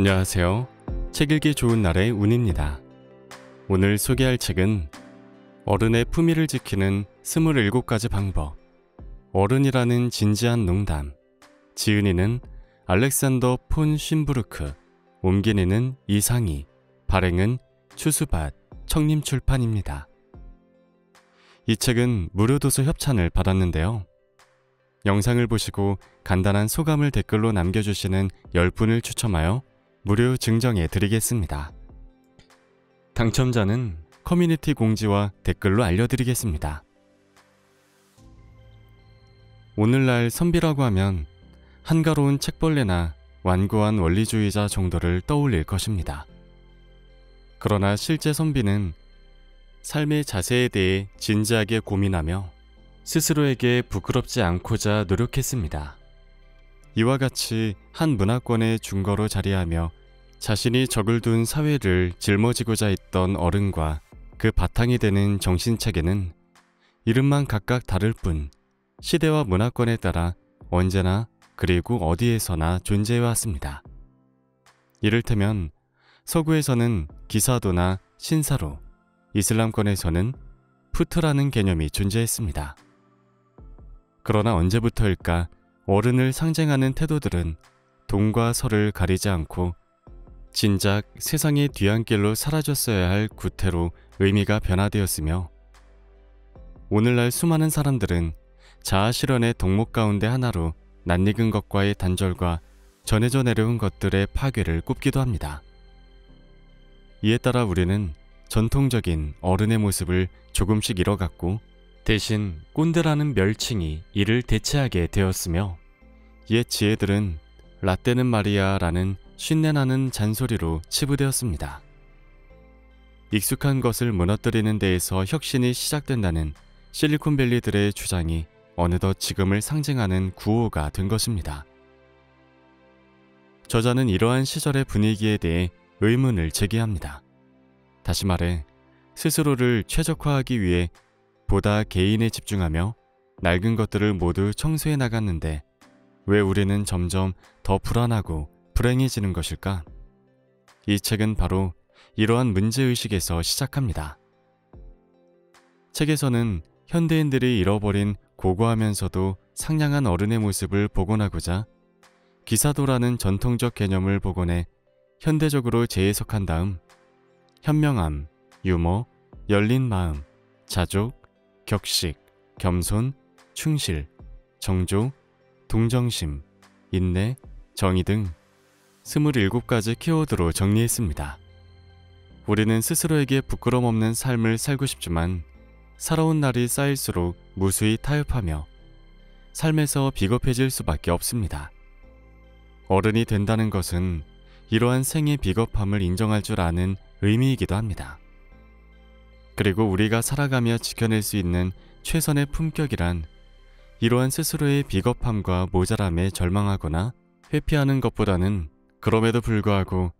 안녕하세요. 책 읽기 좋은 날의 운입니다. 오늘 소개할 책은 어른의 품위를 지키는 27가지 방법 어른이라는 진지한 농담 지은이는 알렉산더 폰 쉰부르크 옮기니는 이상희 발행은 추수밭 청림출판입니다. 이 책은 무료도서 협찬을 받았는데요. 영상을 보시고 간단한 소감을 댓글로 남겨주시는 10분을 추첨하여 무료 증정해 드리겠습니다. 당첨자는 커뮤니티 공지와 댓글로 알려드리겠습니다. 오늘날 선비라고 하면 한가로운 책벌레나 완고한 원리주의자 정도를 떠올릴 것입니다. 그러나 실제 선비는 삶의 자세에 대해 진지하게 고민하며 스스로에게 부끄럽지 않고자 노력했습니다. 이와 같이 한 문화권의 중거로 자리하며 자신이 적을 둔 사회를 짊어지고자 했던 어른과 그 바탕이 되는 정신체계는 이름만 각각 다를 뿐 시대와 문화권에 따라 언제나 그리고 어디에서나 존재해왔습니다. 이를테면 서구에서는 기사도나 신사로, 이슬람권에서는 푸트라는 개념이 존재했습니다. 그러나 언제부터일까 어른을 상징하는 태도들은 동과 서를 가리지 않고 진작 세상의 뒤안길로 사라졌어야 할 구태로 의미가 변화되었으며 오늘날 수많은 사람들은 자아 실현의 덕목 가운데 하나로 낯익은 것과의 단절과 전해져 내려온 것들의 파괴를 꼽기도 합니다. 이에 따라 우리는 전통적인 어른의 모습을 조금씩 잃어갔고 대신 꼰대라는 멸칭이 이를 대체하게 되었으며 옛 지혜들은 라떼는 말이야 라는 쉰내나는 잔소리로 치부되었습니다. 익숙한 것을 무너뜨리는 데에서 혁신이 시작된다는 실리콘밸리들의 주장이 어느덧 지금을 상징하는 구호가 된 것입니다. 저자는 이러한 시절의 분위기에 대해 의문을 제기합니다. 다시 말해 스스로를 최적화하기 위해 보다 개인에 집중하며 낡은 것들을 모두 청소해 나갔는데 왜 우리는 점점 더 불안하고 불행해지는 것일까? 이 책은 바로 이러한 문제의식에서 시작합니다. 책에서는 현대인들이 잃어버린 고고하면서도 상냥한 어른의 모습을 복원하고자 기사도라는 전통적 개념을 복원해 현대적으로 재해석한 다음 현명함, 유머, 열린 마음, 자족, 격식, 겸손, 충실, 정조, 동정심, 인내, 정의 등 27가지 키워드로 정리했습니다. 우리는 스스로에게 부끄럼 없는 삶을 살고 싶지만 살아온 날이 쌓일수록 무수히 타협하며 삶에서 비겁해질 수밖에 없습니다. 어른이 된다는 것은 이러한 생의 비겁함을 인정할 줄 아는 의미이기도 합니다. 그리고 우리가 살아가며 지켜낼 수 있는 최선의 품격이란 이러한 스스로의 비겁함과 모자람에 절망하거나 회피하는 것보다는 그럼에도 불구하고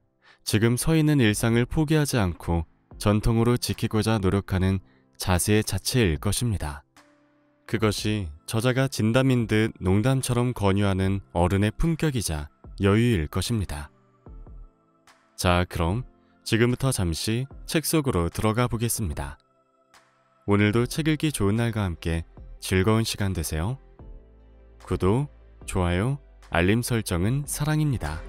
지금 서 있는 일상을 포기하지 않고 전통으로 지키고자 노력하는 자세 자체일 것입니다. 그것이 저자가 진담인 듯 농담처럼 권유하는 어른의 품격이자 여유일 것입니다. 자, 그럼 지금부터 잠시 책 속으로 들어가 보겠습니다. 오늘도 책 읽기 좋은 날과 함께 즐거운 시간 되세요. 구독, 좋아요, 알림 설정은 사랑입니다.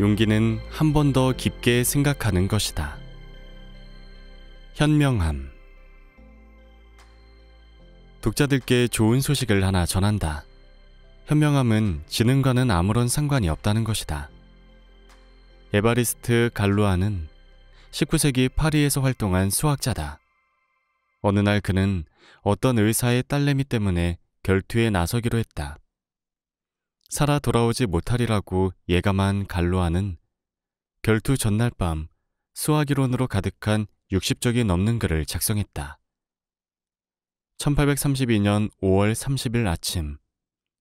용기는 한 번 더 깊게 생각하는 것이다. 현명함 독자들께 좋은 소식을 하나 전한다. 현명함은 지능과는 아무런 상관이 없다는 것이다. 에바리스트 갈루아는 19세기 파리에서 활동한 수학자다. 어느 날 그는 어떤 의사의 딸내미 때문에 결투에 나서기로 했다. 살아 돌아오지 못하리라고 예감한 갈루아는 결투 전날 밤 수학이론으로 가득한 6 0적이 넘는 글을 작성했다. 1832년 5월 30일 아침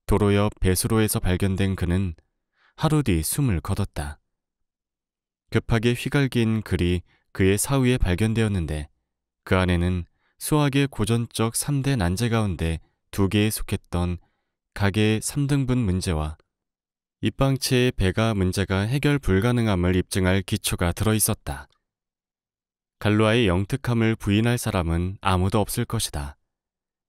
도로 옆 배수로에서 발견된 그는 하루 뒤 숨을 거뒀다. 급하게 휘갈긴 글이 그의 사위에 발견되었는데 그 안에는 수학의 고전적 3대 난제 가운데 두 개에 속했던 가계의 3등분 문제와 입방체의 배가 문제가 해결 불가능함을 입증할 기초가 들어 있었다. 갈루아의 영특함을 부인할 사람은 아무도 없을 것이다.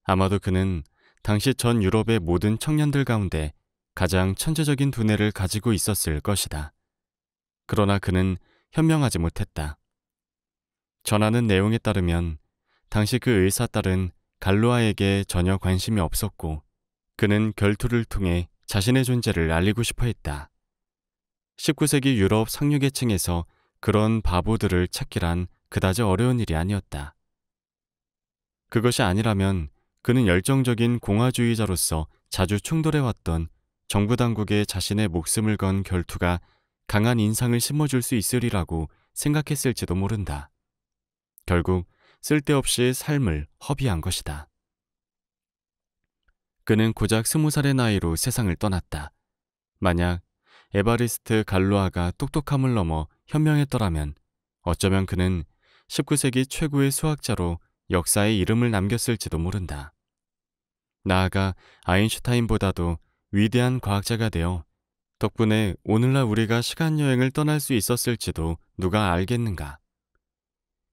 아마도 그는 당시 전 유럽의 모든 청년들 가운데 가장 천재적인 두뇌를 가지고 있었을 것이다. 그러나 그는 현명하지 못했다. 전하는 내용에 따르면 당시 그 의사 딸은 갈루아에게 전혀 관심이 없었고 그는 결투를 통해 자신의 존재를 알리고 싶어 했다. 19세기 유럽 상류계층에서 그런 바보들을 찾기란 그다지 어려운 일이 아니었다. 그것이 아니라면 그는 열정적인 공화주의자로서 자주 충돌해왔던 정부 당국의 자신의 목숨을 건 결투가 강한 인상을 심어줄 수 있으리라고 생각했을지도 모른다. 결국 쓸데없이 삶을 허비한 것이다. 그는 고작 스무 살의 나이로 세상을 떠났다. 만약 에바리스트 갈루아가 똑똑함을 넘어 현명했더라면 어쩌면 그는 19세기 최고의 수학자로 역사에 이름을 남겼을지도 모른다. 나아가 아인슈타인보다도 위대한 과학자가 되어 덕분에 오늘날 우리가 시간여행을 떠날 수 있었을지도 누가 알겠는가.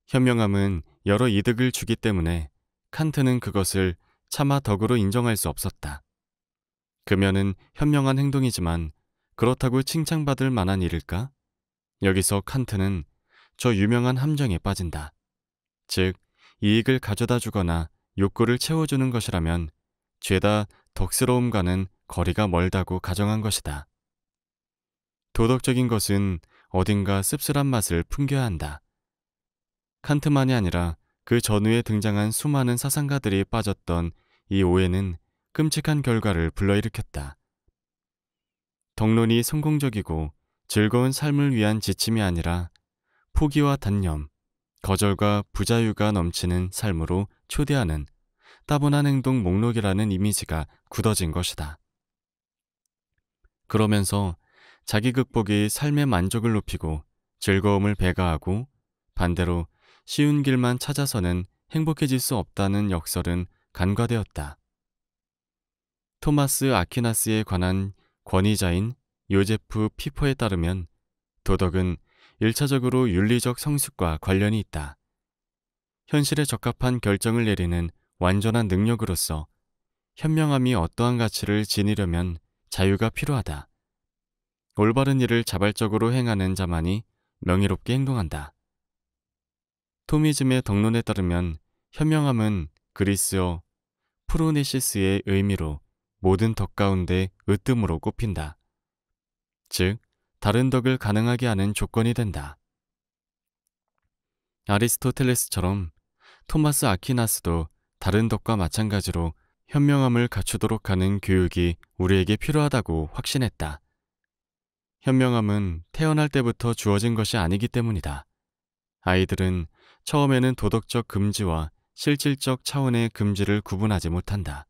현명함은 여러 이득을 주기 때문에 칸트는 그것을 차마 덕으로 인정할 수 없었다. 금연은 현명한 행동이지만 그렇다고 칭찬받을 만한 일일까? 여기서 칸트는 저 유명한 함정에 빠진다. 즉, 이익을 가져다 주거나 욕구를 채워주는 것이라면 죄다 덕스러움과는 거리가 멀다고 가정한 것이다. 도덕적인 것은 어딘가 씁쓸한 맛을 풍겨야 한다. 칸트만이 아니라 그 전후에 등장한 수많은 사상가들이 빠졌던 이 오해는 끔찍한 결과를 불러일으켰다. 덕론이 성공적이고 즐거운 삶을 위한 지침이 아니라 포기와 단념, 거절과 부자유가 넘치는 삶으로 초대하는 따분한 행동 목록이라는 이미지가 굳어진 것이다. 그러면서 자기 극복이 삶의 만족을 높이고 즐거움을 배가하고 반대로 쉬운 길만 찾아서는 행복해질 수 없다는 역설은 간과되었다. 토마스 아퀴나스에 관한 권위자인 요제프 피퍼에 따르면 도덕은 일차적으로 윤리적 성숙과 관련이 있다. 현실에 적합한 결정을 내리는 완전한 능력으로서 현명함이 어떠한 가치를 지니려면 자유가 필요하다. 올바른 일을 자발적으로 행하는 자만이 명예롭게 행동한다. 토미즘의 덕론에 따르면 현명함은 그리스어 프로네시스의 의미로 모든 덕 가운데 으뜸으로 꼽힌다. 즉, 다른 덕을 가능하게 하는 조건이 된다. 아리스토텔레스처럼 토마스 아퀴나스도 다른 덕과 마찬가지로 현명함을 갖추도록 하는 교육이 우리에게 필요하다고 확신했다. 현명함은 태어날 때부터 주어진 것이 아니기 때문이다. 아이들은 처음에는 도덕적 금지와 실질적 차원의 금지를 구분하지 못한다.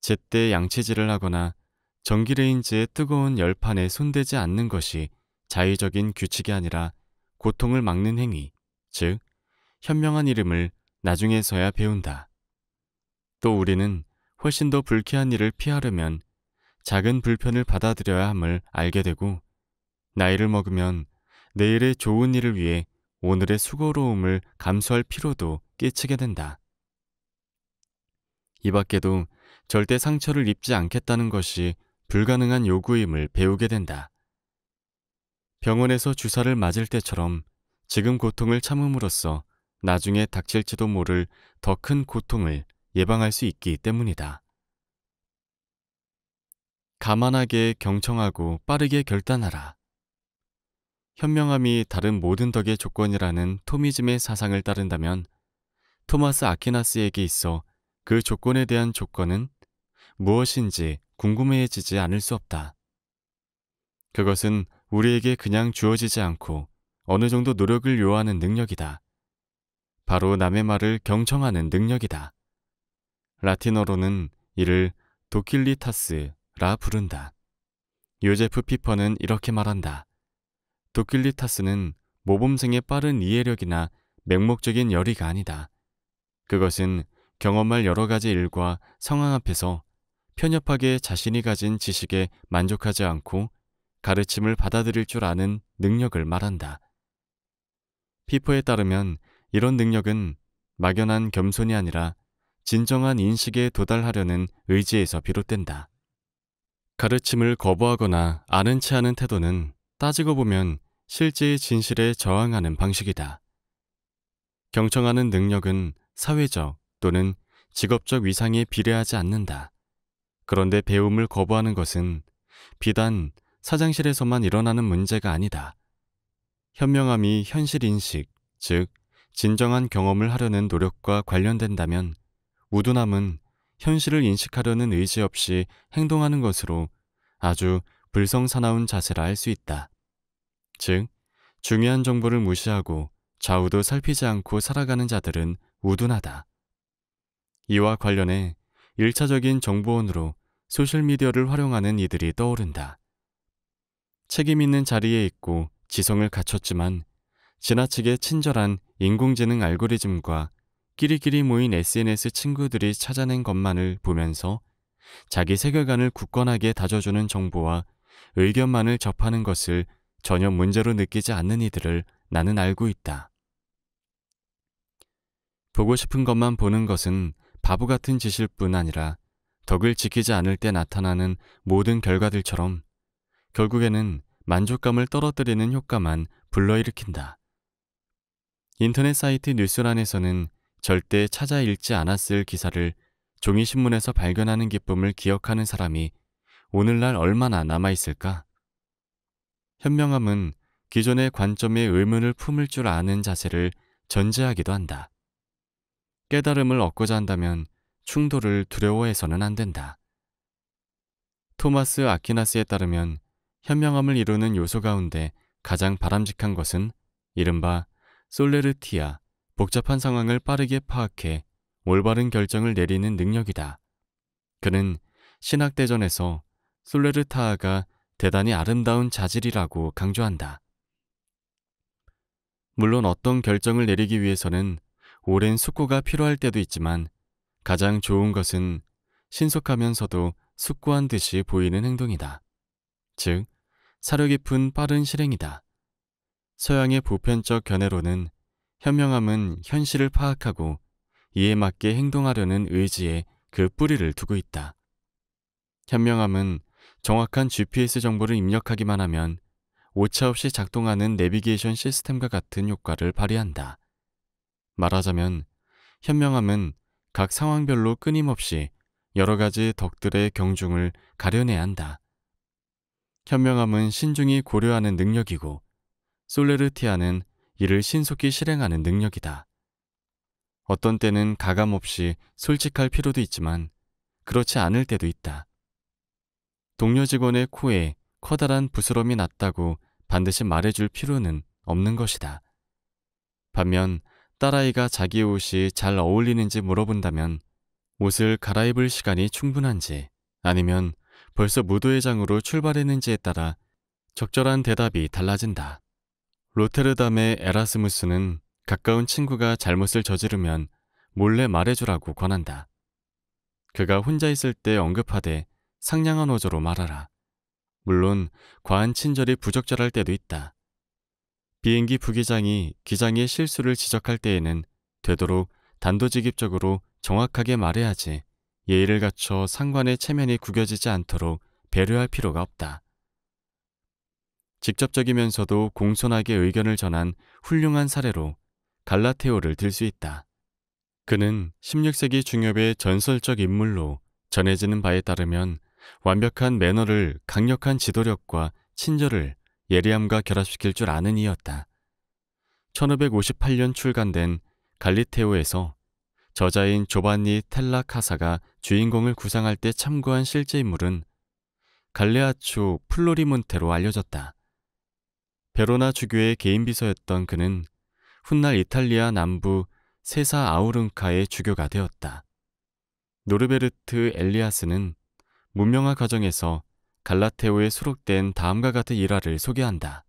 제때 양치질을 하거나 전기레인지의 뜨거운 열판에 손대지 않는 것이 자의적인 규칙이 아니라 고통을 막는 행위, 즉 현명한 이름을 나중에서야 배운다. 또 우리는 훨씬 더 불쾌한 일을 피하려면 작은 불편을 받아들여야 함을 알게 되고 나이를 먹으면 내일의 좋은 일을 위해 오늘의 수고로움을 감수할 필요도 깨치게 된다. 이 밖에도 절대 상처를 입지 않겠다는 것이 불가능한 요구임을 배우게 된다. 병원에서 주사를 맞을 때처럼 지금 고통을 참음으로써 나중에 닥칠지도 모를 더 큰 고통을 예방할 수 있기 때문이다. 가만하게 경청하고 빠르게 결단하라. 현명함이 다른 모든 덕의 조건이라는 토미즘의 사상을 따른다면 토마스 아키나스에게 있어 그 조건에 대한 조건은 무엇인지 궁금해지지 않을 수 없다. 그것은 우리에게 그냥 주어지지 않고 어느 정도 노력을 요하는 능력이다. 바로 남의 말을 경청하는 능력이다. 라틴어로는 이를 도킬리타스라 부른다. 요제프 피퍼는 이렇게 말한다. 도킬리타스는 모범생의 빠른 이해력이나 맹목적인 열의가 아니다. 그것은 경험할 여러 가지 일과 상황 앞에서 편협하게 자신이 가진 지식에 만족하지 않고 가르침을 받아들일 줄 아는 능력을 말한다. 피퍼에 따르면 이런 능력은 막연한 겸손이 아니라 진정한 인식에 도달하려는 의지에서 비롯된다. 가르침을 거부하거나 아는 체 하는 태도는 따지고 보면 실제의 진실에 저항하는 방식이다. 경청하는 능력은 사회적 또는 직업적 위상에 비례하지 않는다. 그런데 배움을 거부하는 것은 비단 사장실에서만 일어나는 문제가 아니다. 현명함이 현실인식, 즉, 진정한 경험을 하려는 노력과 관련된다면 우둔함은 현실을 인식하려는 의지 없이 행동하는 것으로 아주 불성사나운 자세라 할 수 있다. 즉, 중요한 정보를 무시하고 좌우도 살피지 않고 살아가는 자들은 우둔하다. 이와 관련해 일차적인 정보원으로 소셜미디어를 활용하는 이들이 떠오른다. 책임 있는 자리에 있고 지성을 갖췄지만 지나치게 친절한 인공지능 알고리즘과 끼리끼리 모인 SNS 친구들이 찾아낸 것만을 보면서 자기 세계관을 굳건하게 다져주는 정보와 의견만을 접하는 것을 전혀 문제로 느끼지 않는 이들을 나는 알고 있다. 보고 싶은 것만 보는 것은 바보 같은 짓일 뿐 아니라 덕을 지키지 않을 때 나타나는 모든 결과들처럼 결국에는 만족감을 떨어뜨리는 효과만 불러일으킨다. 인터넷 사이트 뉴스란에서는 절대 찾아 읽지 않았을 기사를 종이신문에서 발견하는 기쁨을 기억하는 사람이 오늘날 얼마나 남아있을까? 현명함은 기존의 관점의 의문을 품을 줄 아는 자세를 전제하기도 한다. 깨달음을 얻고자 한다면 충돌을 두려워해서는 안 된다. 토마스 아키나스에 따르면 현명함을 이루는 요소 가운데 가장 바람직한 것은 이른바 솔레르티아, 복잡한 상황을 빠르게 파악해 올바른 결정을 내리는 능력이다. 그는 신학대전에서 솔레르타아가 대단히 아름다운 자질이라고 강조한다. 물론 어떤 결정을 내리기 위해서는 오랜 숙고가 필요할 때도 있지만 가장 좋은 것은 신속하면서도 숙고한 듯이 보이는 행동이다. 즉, 사려 깊은 빠른 실행이다. 서양의 보편적 견해로는 현명함은 현실을 파악하고 이에 맞게 행동하려는 의지에 그 뿌리를 두고 있다. 현명함은 정확한 GPS 정보를 입력하기만 하면 오차 없이 작동하는 내비게이션 시스템과 같은 효과를 발휘한다. 말하자면 현명함은 각 상황별로 끊임없이 여러 가지 덕들의 경중을 가려내야 한다. 현명함은 신중히 고려하는 능력이고 솔레르티아는 이를 신속히 실행하는 능력이다. 어떤 때는 가감없이 솔직할 필요도 있지만 그렇지 않을 때도 있다. 동료 직원의 코에 커다란 부스럼이 났다고 반드시 말해줄 필요는 없는 것이다. 반면 딸아이가 자기 옷이 잘 어울리는지 물어본다면 옷을 갈아입을 시간이 충분한지 아니면 벌써 무도회장으로 출발했는지에 따라 적절한 대답이 달라진다. 로테르담의 에라스무스는 가까운 친구가 잘못을 저지르면 몰래 말해주라고 권한다. 그가 혼자 있을 때 언급하되 상냥한 어조로 말하라. 물론 과한 친절이 부적절할 때도 있다. 비행기 부기장이 기장의 실수를 지적할 때에는 되도록 단도직입적으로 정확하게 말해야지 예의를 갖춰 상관의 체면이 구겨지지 않도록 배려할 필요가 없다. 직접적이면서도 공손하게 의견을 전한 훌륭한 사례로 갈라테오를 들 수 있다. 그는 16세기 중엽의 전설적 인물로 전해지는 바에 따르면 완벽한 매너를 강력한 지도력과 친절을 예리함과 결합시킬 줄 아는 이였다. 1558년 출간된 갈리테오에서 저자인 조반니 텔라 카사가 주인공을 구상할 때 참고한 실제 인물은 갈레아초 플로리몬테로 알려졌다. 베로나 주교의 개인 비서였던 그는 훗날 이탈리아 남부 세사 아우른카의 주교가 되었다. 노르베르트 엘리아스는 문명화 가정에서 갈라테오에 수록된 다음과 같은 일화를 소개한다.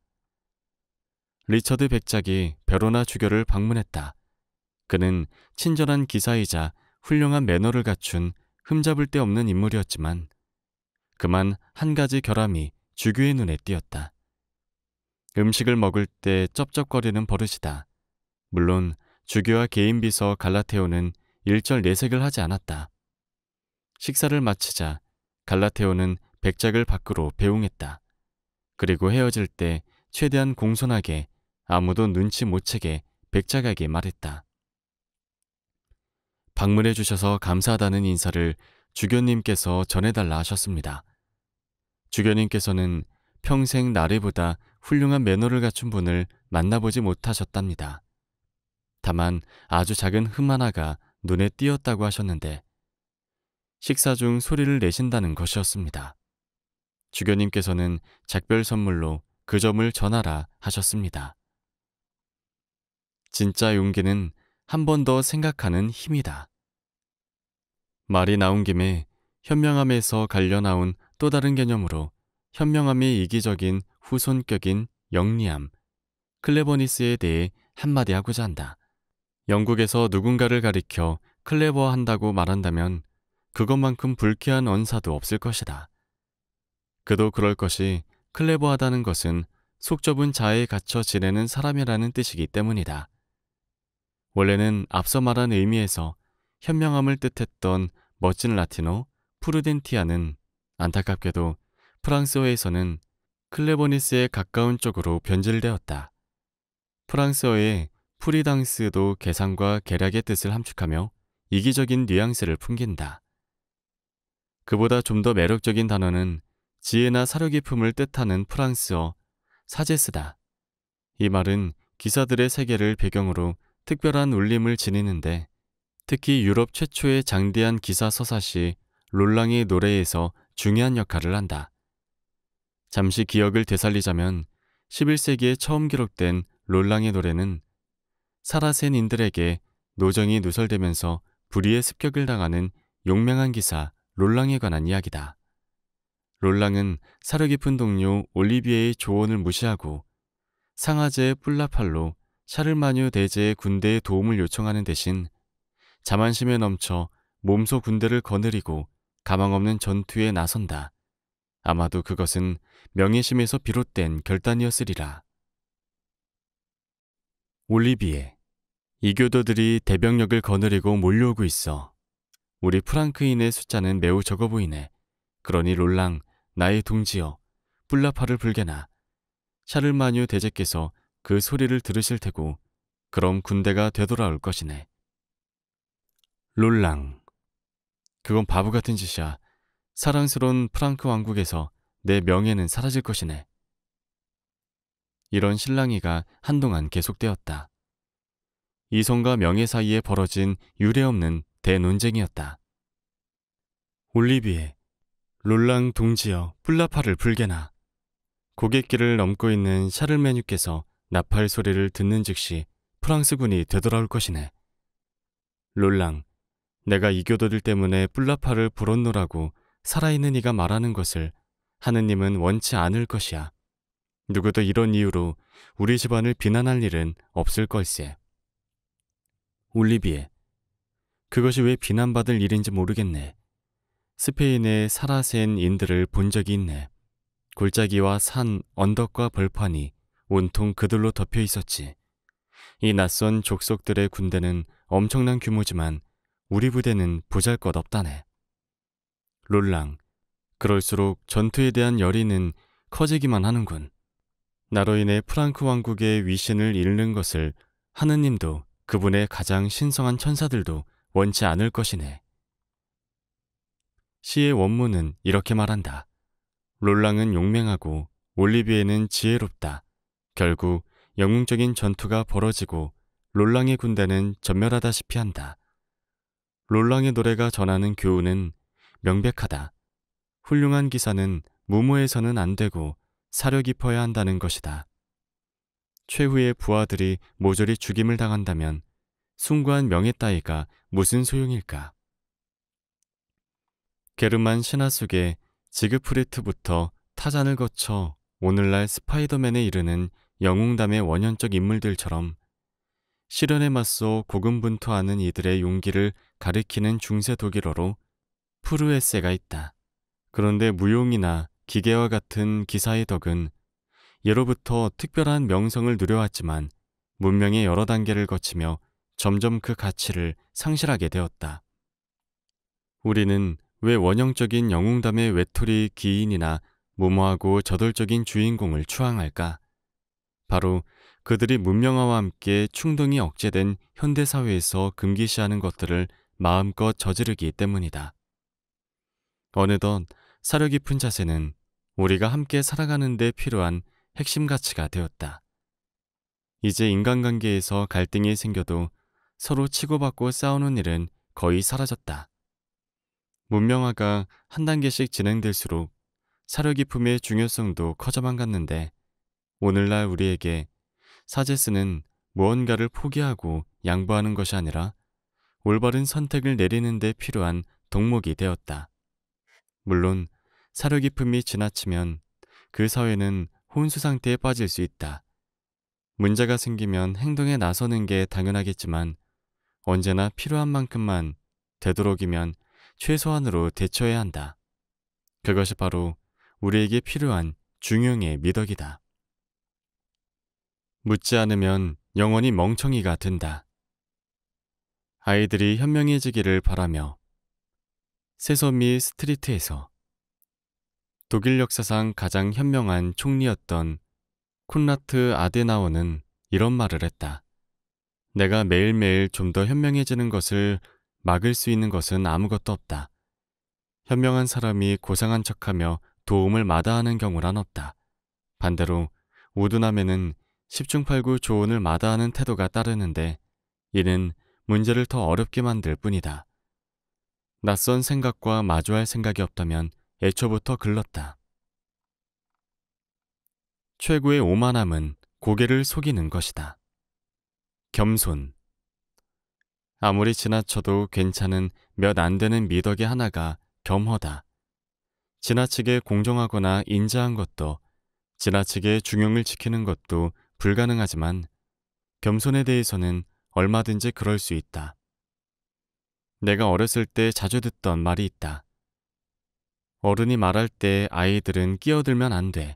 리처드 백작이 베로나 주교를 방문했다. 그는 친절한 기사이자 훌륭한 매너를 갖춘 흠잡을 데 없는 인물이었지만 그만 한 가지 결함이 주교의 눈에 띄었다. 음식을 먹을 때 쩝쩝거리는 버릇이다. 물론 주교와 개인 비서 갈라테오는 일절 내색을 하지 않았다. 식사를 마치자 갈라테오는 백작을 밖으로 배웅했다. 그리고 헤어질 때 최대한 공손하게 아무도 눈치 못 채게 백작에게 말했다. 방문해 주셔서 감사하다는 인사를 주교님께서 전해달라 하셨습니다. 주교님께서는 평생 나래보다 훌륭한 매너를 갖춘 분을 만나보지 못하셨답니다. 다만 아주 작은 흠 하나가 눈에 띄었다고 하셨는데 식사 중 소리를 내신다는 것이었습니다. 주교님께서는 작별 선물로 그 점을 전하라 하셨습니다. 진짜 용기는 한 번 더 생각하는 힘이다. 말이 나온 김에 현명함에서 갈려 나온 또 다른 개념으로 현명함이 이기적인 후손격인 영리함, 클레버니스에 대해 한마디 하고자 한다. 영국에서 누군가를 가리켜 클레버한다고 말한다면 그것만큼 불쾌한 언사도 없을 것이다. 그도 그럴 것이 클레버하다는 것은 속 좁은 자에 갇혀 지내는 사람이라는 뜻이기 때문이다. 원래는 앞서 말한 의미에서 현명함을 뜻했던 멋진 라틴어 프루덴티아는 안타깝게도 프랑스어에서는 클레버니스에 가까운 쪽으로 변질되었다. 프랑스어의 프리당스도 계산과 계략의 뜻을 함축하며 이기적인 뉘앙스를 풍긴다. 그보다 좀 더 매력적인 단어는 지혜나 사려깊음을 뜻하는 프랑스어 사제스다. 이 말은 기사들의 세계를 배경으로 특별한 울림을 지니는데 특히 유럽 최초의 장대한 기사 서사시 롤랑의 노래에서 중요한 역할을 한다. 잠시 기억을 되살리자면 11세기에 처음 기록된 롤랑의 노래는 사라센인들에게 노정이 누설되면서 불의의 습격을 당하는 용맹한 기사 롤랑에 관한 이야기다. 롤랑은 사려 깊은 동료 올리비에의 조언을 무시하고 상하제의 뿔라팔로 샤를마뉴 대제의 군대에 도움을 요청하는 대신 자만심에 넘쳐 몸소 군대를 거느리고 가망없는 전투에 나선다. 아마도 그것은 명예심에서 비롯된 결단이었으리라. 올리비에 이교도들이 대병력을 거느리고 몰려오고 있어. 우리 프랑크인의 숫자는 매우 적어 보이네. 그러니 롤랑 나의 둥지여 뿔라파를 불게나 샤를마뉴 대제께서 그 소리를 들으실 테고 그럼 군대가 되돌아올 것이네. 롤랑 그건 바보 같은 짓이야. 사랑스러운 프랑크 왕국에서 내 명예는 사라질 것이네. 이런 실랑이가 한동안 계속되었다. 이성과 명예 사이에 벌어진 유례없는 대논쟁이었다. 올리비에, 롤랑 동지여 플라파를 불게나. 고객길을 넘고 있는 샤를메뉴께서 나팔 소리를 듣는 즉시 프랑스군이 되돌아올 것이네. 롤랑, 내가 이교도들 때문에 플라파를 불었노라고 살아있는 이가 말하는 것을 하느님은 원치 않을 것이야. 누구도 이런 이유로 우리 집안을 비난할 일은 없을 걸세. 올리비에, 그것이 왜 비난받을 일인지 모르겠네. 스페인의 사라센 인들을 본 적이 있네. 골짜기와 산, 언덕과 벌판이 온통 그들로 덮여 있었지. 이 낯선 족속들의 군대는 엄청난 규모지만 우리 부대는 보잘것없다네. 롤랑, 그럴수록 전투에 대한 열의는 커지기만 하는군. 나로 인해 프랑크 왕국의 위신을 잃는 것을 하느님도 그분의 가장 신성한 천사들도 원치 않을 것이네. 시의 원문은 이렇게 말한다. 롤랑은 용맹하고 올리비에는 지혜롭다. 결국 영웅적인 전투가 벌어지고 롤랑의 군대는 전멸하다시피 한다. 롤랑의 노래가 전하는 교훈은 명백하다. 훌륭한 기사는 무모해서는 안 되고 사려 깊어야 한다는 것이다. 최후의 부하들이 모조리 죽임을 당한다면 숭고한 명예 따위가 무슨 소용일까? 게르만 신화 속의 지그프리트부터 타잔을 거쳐 오늘날 스파이더맨에 이르는 영웅담의 원형적 인물들처럼 실현에 맞서 고군분투하는 이들의 용기를 가리키는 중세 독일어로 푸르에세가 있다. 그런데 무용이나 기계와 같은 기사의 덕은 예로부터 특별한 명성을 누려왔지만 문명의 여러 단계를 거치며 점점 그 가치를 상실하게 되었다. 우리는 왜 원형적인 영웅담의 외톨이 기인이나 무모하고 저돌적인 주인공을 추앙할까? 바로 그들이 문명화와 함께 충동이 억제된 현대사회에서 금기시하는 것들을 마음껏 저지르기 때문이다. 어느덧 사려 깊은 자세는 우리가 함께 살아가는 데 필요한 핵심 가치가 되었다. 이제 인간관계에서 갈등이 생겨도 서로 치고받고 싸우는 일은 거의 사라졌다. 문명화가 한 단계씩 진행될수록 사료기품의 중요성도 커져만 갔는데 오늘날 우리에게 사제스는 무언가를 포기하고 양보하는 것이 아니라 올바른 선택을 내리는 데 필요한 덕목이 되었다. 물론 사료기품이 지나치면 그 사회는 혼수 상태에 빠질 수 있다. 문제가 생기면 행동에 나서는 게 당연하겠지만 언제나 필요한 만큼만 되도록이면 최소한으로 대처해야 한다. 그것이 바로 우리에게 필요한 중용의 미덕이다. 묻지 않으면 영원히 멍청이가 된다. 아이들이 현명해지기를 바라며 세소미 스트리트에서 독일 역사상 가장 현명한 총리였던 콘라트 아데나오는 이런 말을 했다. 내가 매일매일 좀 더 현명해지는 것을 막을 수 있는 것은 아무것도 없다. 현명한 사람이 고상한 척하며 도움을 마다하는 경우란 없다. 반대로 우둔함에는 십중팔구 조언을 마다하는 태도가 따르는데 이는 문제를 더 어렵게 만들 뿐이다. 낯선 생각과 마주할 생각이 없다면 애초부터 글렀다. 최고의 오만함은 고개를 속이는 것이다. 겸손 아무리 지나쳐도 괜찮은 몇 안 되는 미덕의 하나가 겸허다. 지나치게 공정하거나 인자한 것도 지나치게 중용을 지키는 것도 불가능하지만 겸손에 대해서는 얼마든지 그럴 수 있다. 내가 어렸을 때 자주 듣던 말이 있다. 어른이 말할 때 아이들은 끼어들면 안 돼.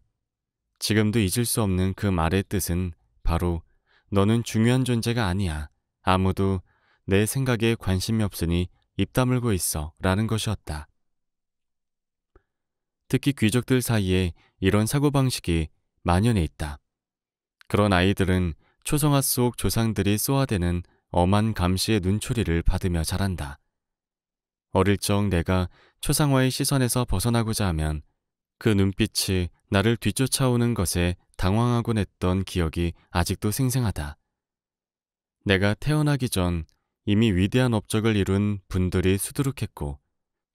지금도 잊을 수 없는 그 말의 뜻은 바로 너는 중요한 존재가 아니야. 아무도 내 생각에 관심이 없으니 입 다물고 있어 라는 것이었다. 특히 귀족들 사이에 이런 사고방식이 만연해 있다. 그런 아이들은 초성화 속 조상들이 쏘아대는 엄한 감시의 눈초리를 받으며 자란다. 어릴 적 내가 초상화의 시선에서 벗어나고자 하면 그 눈빛이 나를 뒤쫓아오는 것에 당황하곤 했던 기억이 아직도 생생하다. 내가 태어나기 전 이미 위대한 업적을 이룬 분들이 수두룩했고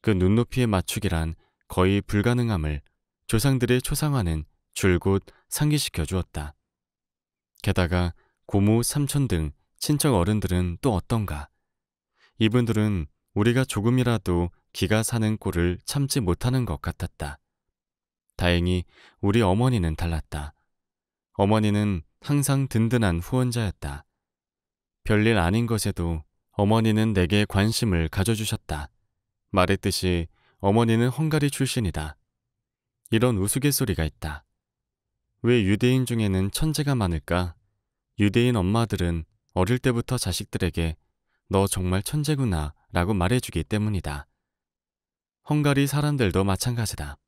그 눈높이에 맞추기란 거의 불가능함을 조상들의 초상화는 줄곧 상기시켜 주었다. 게다가 고모, 삼촌 등 친척 어른들은 또 어떤가? 이분들은 우리가 조금이라도 기가 사는 꼴을 참지 못하는 것 같았다. 다행히 우리 어머니는 달랐다. 어머니는 항상 든든한 후원자였다. 별일 아닌 것에도 어머니는 내게 관심을 가져주셨다. 말했듯이 어머니는 헝가리 출신이다. 이런 우스갯소리가 있다. 왜 유대인 중에는 천재가 많을까? 유대인 엄마들은 어릴 때부터 자식들에게 너 정말 천재구나 라고 말해주기 때문이다. 헝가리 사람들도 마찬가지다.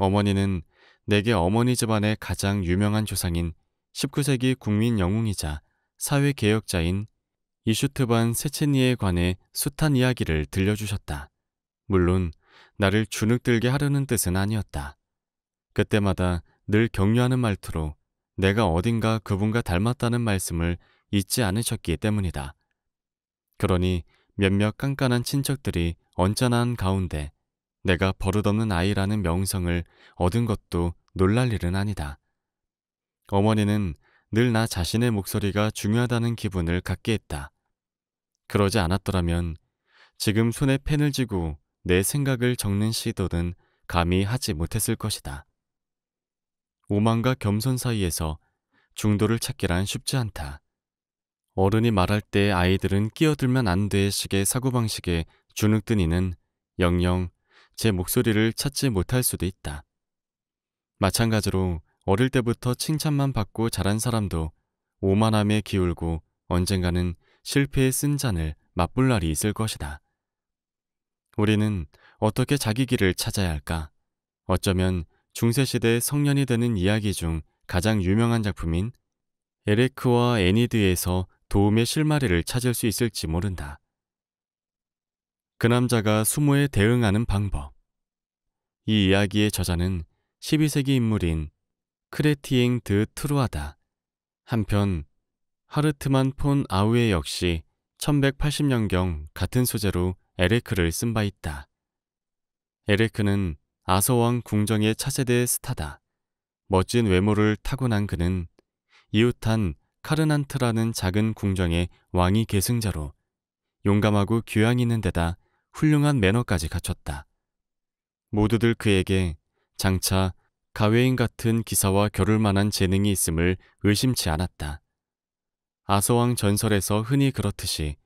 어머니는 내게 어머니 집안의 가장 유명한 조상인 19세기 국민 영웅이자 사회개혁자인 이슈트반 세체니에 관해 숱한 이야기를 들려주셨다. 물론 나를 주눅들게 하려는 뜻은 아니었다. 그때마다 늘 격려하는 말투로 내가 어딘가 그분과 닮았다는 말씀을 잊지 않으셨기 때문이다. 그러니 몇몇 깐깐한 친척들이 언짢아한 가운데 내가 버릇없는 아이라는 명성을 얻은 것도 놀랄 일은 아니다. 어머니는 늘나 자신의 목소리가 중요하다는 기분을 갖게 했다. 그러지 않았더라면 지금 손에 펜을 쥐고 내 생각을 적는 시도는 감히 하지 못했을 것이다. 오만과 겸손 사이에서 중도를 찾기란 쉽지 않다. 어른이 말할 때 아이들은 끼어들면 안 돼 식의 사고방식에 주눅든 이는 영영 제 목소리를 찾지 못할 수도 있다. 마찬가지로 어릴 때부터 칭찬만 받고 자란 사람도 오만함에 기울고 언젠가는 실패의 쓴 잔을 맛볼 날이 있을 것이다. 우리는 어떻게 자기 길을 찾아야 할까? 어쩌면 중세시대 의 성년이 되는 이야기 중 가장 유명한 작품인 에레크와 애니드에서 도움의 실마리를 찾을 수 있을지 모른다. 그 남자가 수모에 대응하는 방법. 이 이야기의 저자는 12세기 인물인 크레티잉 드트루하다 한편 하르트만 폰 아우에 역시 1180년경 같은 소재로 에레크를 쓴 바 있다. 에레크는 아서왕 궁정의 차세대 스타다. 멋진 외모를 타고난 그는 이웃한 카르난트라는 작은 궁정의 왕위 계승자로 용감하고 교양 있는 데다 훌륭한 매너까지 갖췄다. 모두들 그에게 장차 가웨인 같은 기사와 겨룰 만한 재능이 있음을 의심치 않았다. 아서왕 전설에서 흔히 그렇듯이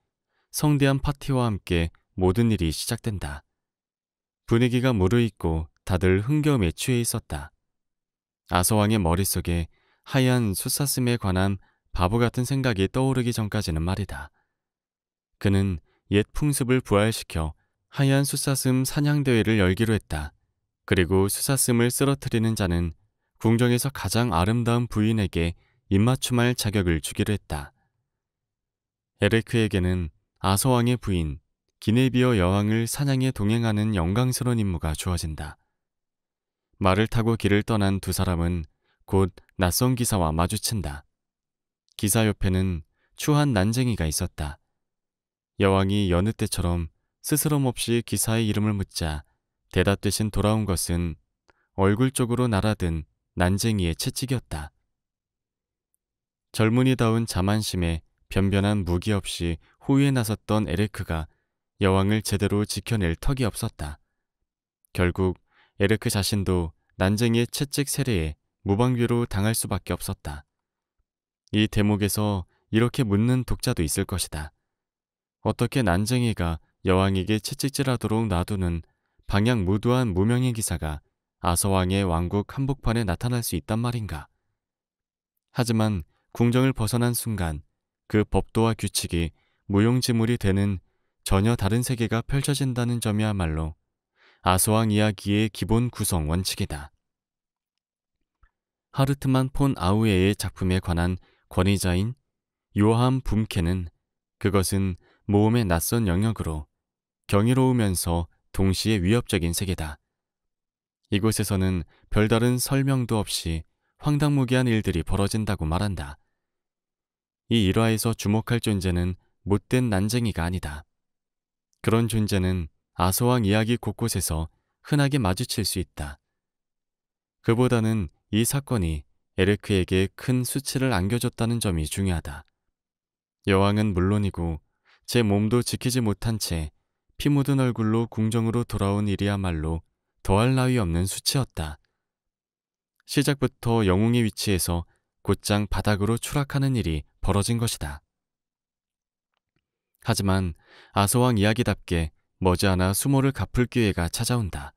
성대한 파티와 함께 모든 일이 시작된다. 분위기가 무르익고 다들 흥겨움에 취해 있었다. 아서왕의 머릿속에 하얀 수사슴에 관한 바보 같은 생각이 떠오르기 전까지는 말이다. 그는 옛 풍습을 부활시켜 하얀 수사슴 사냥대회를 열기로 했다. 그리고 수사슴을 쓰러뜨리는 자는 궁정에서 가장 아름다운 부인에게 입맞춤할 자격을 주기로 했다. 에르크에게는 아서왕의 부인 기네비어 여왕을 사냥에 동행하는 영광스러운 임무가 주어진다. 말을 타고 길을 떠난 두 사람은 곧 낯선 기사와 마주친다. 기사 옆에는 추한 난쟁이가 있었다. 여왕이 여느 때처럼 스스럼 없이 기사의 이름을 묻자 대답 대신 돌아온 것은 얼굴 쪽으로 날아든 난쟁이의 채찍이었다. 젊은이다운 자만심에 변변한 무기 없이 호위에 나섰던 에르크가 여왕을 제대로 지켜낼 턱이 없었다. 결국 에르크 자신도 난쟁이의 채찍 세례에 무방비로 당할 수밖에 없었다. 이 대목에서 이렇게 묻는 독자도 있을 것이다. 어떻게 난쟁이가 여왕에게 채찍질하도록 놔두는 방향 무도한 무명의 기사가 아서왕의 왕국 한복판에 나타날 수 있단 말인가. 하지만 궁정을 벗어난 순간 그 법도와 규칙이 무용지물이 되는 전혀 다른 세계가 펼쳐진다는 점이야말로 아서왕 이야기의 기본 구성 원칙이다. 하르트만 폰 아우에의 작품에 관한 권위자인 요함 붐케는 그것은 모험의 낯선 영역으로 경이로우면서 동시에 위협적인 세계다. 이곳에서는 별다른 설명도 없이 황당무계한 일들이 벌어진다고 말한다. 이 일화에서 주목할 존재는 못된 난쟁이가 아니다. 그런 존재는 아소왕 이야기 곳곳에서 흔하게 마주칠 수 있다. 그보다는 이 사건이 에르크에게 큰 수치를 안겨줬다는 점이 중요하다. 여왕은 물론이고 제 몸도 지키지 못한 채피 묻은 얼굴로 궁정으로 돌아온 일이야말로 더할 나위 없는 수치였다. 시작부터 영웅의 위치에서 곧장 바닥으로 추락하는 일이 벌어진 것이다. 하지만 아서왕 이야기답게 머지않아 수모를 갚을 기회가 찾아온다.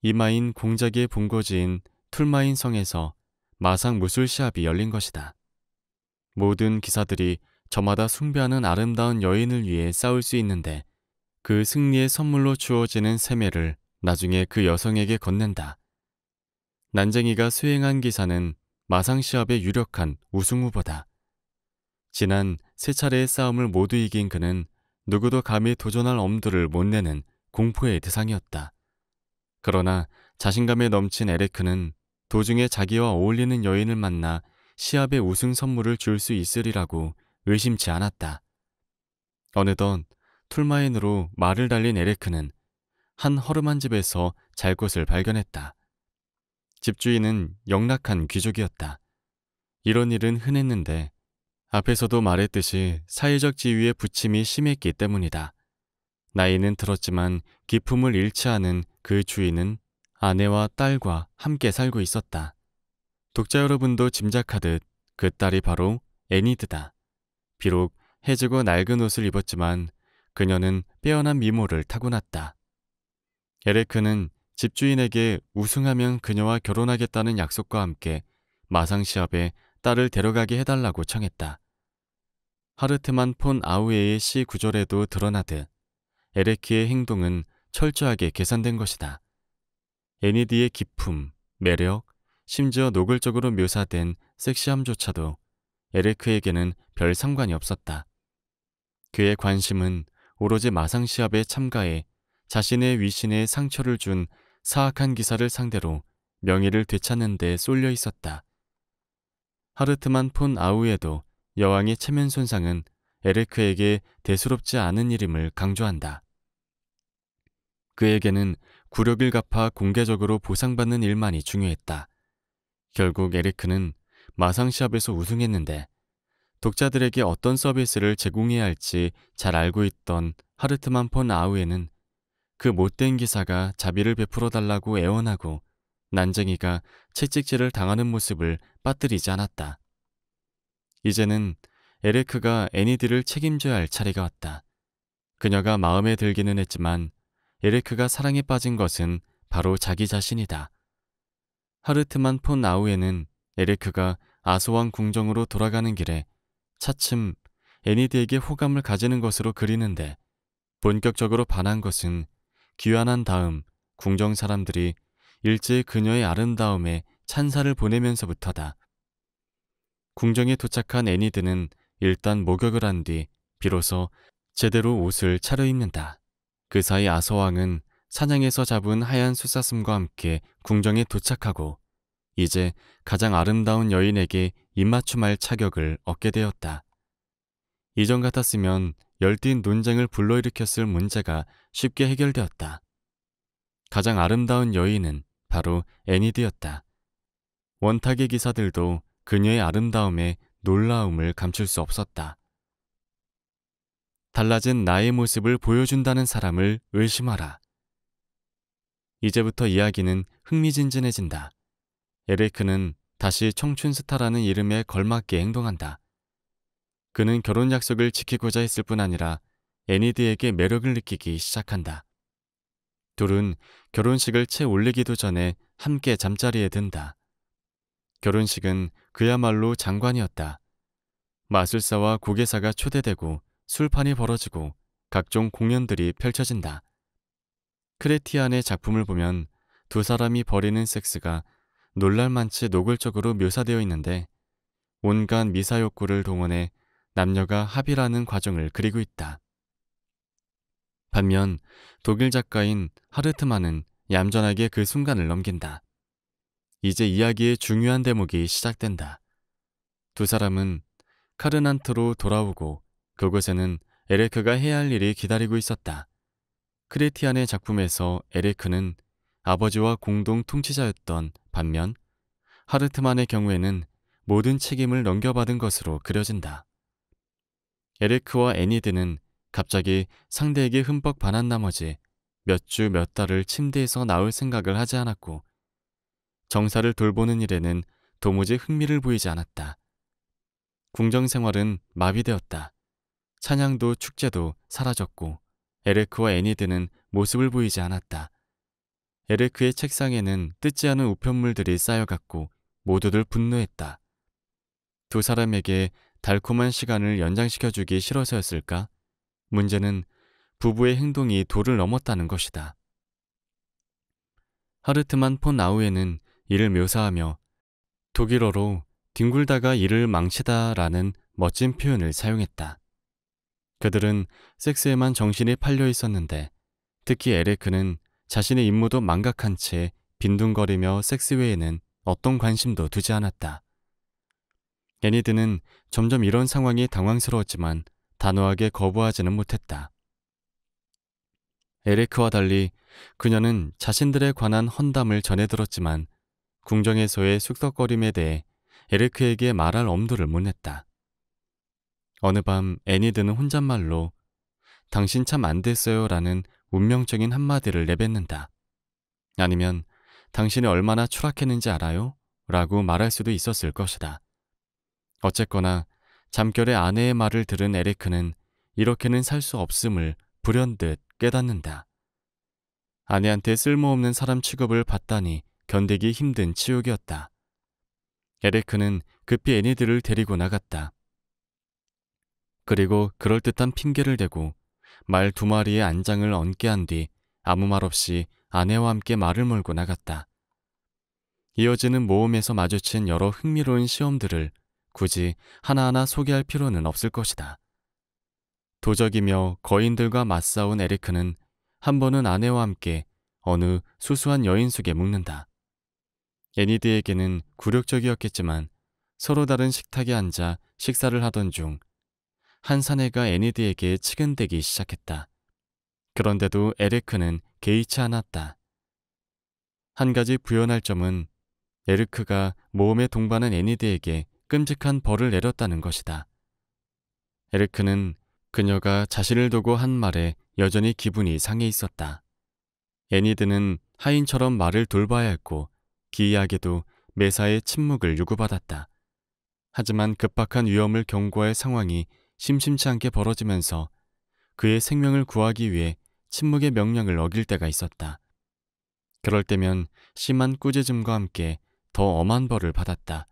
이마인 공작의 본거지인 툴마인 성에서 마상 무술 시합이 열린 것이다. 모든 기사들이 저마다 숭배하는 아름다운 여인을 위해 싸울 수 있는데 그 승리의 선물로 주어지는 세매를 나중에 그 여성에게 건넨다. 난쟁이가 수행한 기사는 마상시합의 유력한 우승 후보다. 지난 세 차례의 싸움을 모두 이긴 그는 누구도 감히 도전할 엄두를 못 내는 공포의 대상이었다. 그러나 자신감에 넘친 에레크는 도중에 자기와 어울리는 여인을 만나 시합의 우승 선물을 줄 수 있으리라고 의심치 않았다. 어느덧 툴마인으로 말을 달린 에레크는 한 허름한 집에서 잘 곳을 발견했다. 집주인은 영락한 귀족이었다. 이런 일은 흔했는데 앞에서도 말했듯이 사회적 지위의 부침이 심했기 때문이다. 나이는 들었지만 기품을 잃지 않은 그 주인은 아내와 딸과 함께 살고 있었다. 독자 여러분도 짐작하듯 그 딸이 바로 애니드다. 비록 해지고 낡은 옷을 입었지만 그녀는 빼어난 미모를 타고났다. 에레크는 집주인에게 우승하면 그녀와 결혼하겠다는 약속과 함께 마상시합에 딸을 데려가게 해달라고 청했다. 하르트만 폰 아우에의 시 구절에도 드러나듯 에레키의 행동은 철저하게 계산된 것이다. 애니디의 기품, 매력, 심지어 노골적으로 묘사된 섹시함조차도 에르크에게는별 상관이 없었다. 그의 관심은 오로지 마상 시합에 참가해 자신의 위신에 상처를 준 사악한 기사를 상대로 명예를 되찾는 데 쏠려 있었다. 하르트만 폰 아우에도 여왕의 체면 손상은 에르크에게 대수롭지 않은 일임을 강조한다. 그에게는 구력을 갚아 공개적으로 보상받는 일만이 중요했다. 결국 에르크는 마상시합에서 우승했는데 독자들에게 어떤 서비스를 제공해야 할지 잘 알고 있던 하르트만 폰 아우에는 그 못된 기사가 자비를 베풀어 달라고 애원하고 난쟁이가 채찍질을 당하는 모습을 빠뜨리지 않았다. 이제는 에레크가 애니디를 책임져야 할 차례가 왔다. 그녀가 마음에 들기는 했지만 에레크가 사랑에 빠진 것은 바로 자기 자신이다. 하르트만 폰 아우에는 에리크가 아소왕 궁정으로 돌아가는 길에 차츰 애니드에게 호감을 가지는 것으로 그리는데 본격적으로 반한 것은 귀환한 다음 궁정 사람들이 일제 그녀의 아름다움에 찬사를 보내면서부터다. 궁정에 도착한 애니드는 일단 목욕을 한 뒤 비로소 제대로 옷을 차려입는다. 그 사이 아서왕은 사냥에서 잡은 하얀 수사슴과 함께 궁정에 도착하고 이제 가장 아름다운 여인에게 입맞춤할 차격을 얻게 되었다. 이전 같았으면 열띤 논쟁을 불러일으켰을 문제가 쉽게 해결되었다. 가장 아름다운 여인은 바로 애니드였다. 원탁의 기사들도 그녀의 아름다움에 놀라움을 감출 수 없었다. 달라진 나의 모습을 보여준다는 사람을 의심하라. 이제부터 이야기는 흥미진진해진다. 에레이크는 다시 청춘 스타라는 이름에 걸맞게 행동한다. 그는 결혼 약속을 지키고자 했을 뿐 아니라 애니드에게 매력을 느끼기 시작한다. 둘은 결혼식을 채 올리기도 전에 함께 잠자리에 든다. 결혼식은 그야말로 장관이었다. 마술사와 고개사가 초대되고 술판이 벌어지고 각종 공연들이 펼쳐진다. 크레티안의 작품을 보면 두 사람이 벌이는 섹스가 놀랄만치 노골적으로 묘사되어 있는데 온갖 미사욕구를 동원해 남녀가 합의라는 과정을 그리고 있다. 반면 독일 작가인 하르트만은 얌전하게 그 순간을 넘긴다. 이제 이야기의 중요한 대목이 시작된다. 두 사람은 카르난트로 돌아오고 그곳에는 에레크가 해야 할 일이 기다리고 있었다. 크리티안의 작품에서 에레크는 아버지와 공동 통치자였던 반면 하르트만의 경우에는 모든 책임을 넘겨받은 것으로 그려진다. 에리크와 애니드는 갑자기 상대에게 흠뻑 반한 나머지 몇 주몇 몇 달을 침대에서 나올 생각을 하지 않았고 정사를 돌보는 일에는 도무지 흥미를 보이지 않았다. 궁정 생활은 마비되었다. 찬양도 축제도 사라졌고 에레크와 애니드는 모습을 보이지 않았다. 에르크의 책상에는 뜯지 않은 우편물들이 쌓여갔고 모두들 분노했다. 두 사람에게 달콤한 시간을 연장시켜주기 싫어서였을까? 문제는 부부의 행동이 도를 넘었다는 것이다. 하르트만 폰 아우에는 이를 묘사하며 독일어로 뒹굴다가 이를 망치다 라는 멋진 표현을 사용했다. 그들은 섹스에만 정신이 팔려 있었는데 특히 에레크는 자신의 임무도 망각한 채 빈둥거리며 섹스 외에는 어떤 관심도 두지 않았다. 애니드는 점점 이런 상황이 당황스러웠지만 단호하게 거부하지는 못했다. 에레크와 달리 그녀는 자신들에 관한 헌담을 전해 들었지만 궁정에서의 쑥덕거림에 대해 에레크에게 말할 엄두를 못 냈다. 어느 밤 애니드는 혼잣말로 당신 참 안 됐어요 라는 운명적인 한마디를 내뱉는다. 아니면 당신이 얼마나 추락했는지 알아요? 라고 말할 수도 있었을 것이다. 어쨌거나 잠결에 아내의 말을 들은 에리크는 이렇게는 살 수 없음을 불현듯 깨닫는다. 아내한테 쓸모없는 사람 취급을 받다니 견디기 힘든 치욕이었다. 에레크는 급히 애니들을 데리고 나갔다. 그리고 그럴듯한 핑계를 대고 말두 마리의 안장을 얹게 한 뒤 아무 말 없이 아내와 함께 말을 몰고 나갔다. 이어지는 모험에서 마주친 여러 흥미로운 시험들을 굳이 하나하나 소개할 필요는 없을 것이다. 도적이며 거인들과 맞싸운 에리크는 한 번은 아내와 함께 어느 수수한 여인숙에 묵는다. 애니드에게는 굴욕적이었겠지만 서로 다른 식탁에 앉아 식사를 하던 중 한사내가 애니드에게 측근대기 시작했다. 그런데도 에르크는 개의치 않았다. 한 가지 부연할 점은 에르크가 모험에 동반한 애니드에게 끔찍한 벌을 내렸다는 것이다. 에르크는 그녀가 자신을 두고 한 말에 여전히 기분이 상해 있었다. 애니드는 하인처럼 말을 돌봐야 했고 기이하게도 매사에 침묵을 요구받았다. 하지만 급박한 위험을 경고할 상황이 심심치 않게 벌어지면서 그의 생명을 구하기 위해 침묵의 명령을 어길 때가 있었다. 그럴 때면 심한 꾸짖음과 함께 더 엄한 벌을 받았다.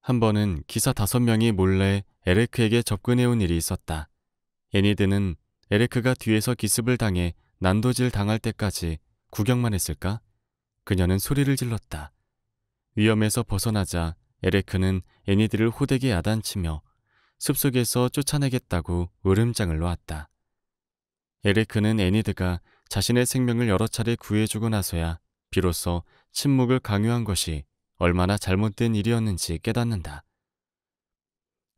한 번은 기사 다섯 명이 몰래 에레크에게 접근해온 일이 있었다. 애니드는 에레크가 뒤에서 기습을 당해 난도질 당할 때까지 구경만 했을까? 그녀는 소리를 질렀다. 위험에서 벗어나자 에레크는 애니드를 호되게 야단치며 숲속에서 쫓아내겠다고 으름장을 놓았다. 에리크는 애니드가 자신의 생명을 여러 차례 구해주고 나서야 비로소 침묵을 강요한 것이 얼마나 잘못된 일이었는지 깨닫는다.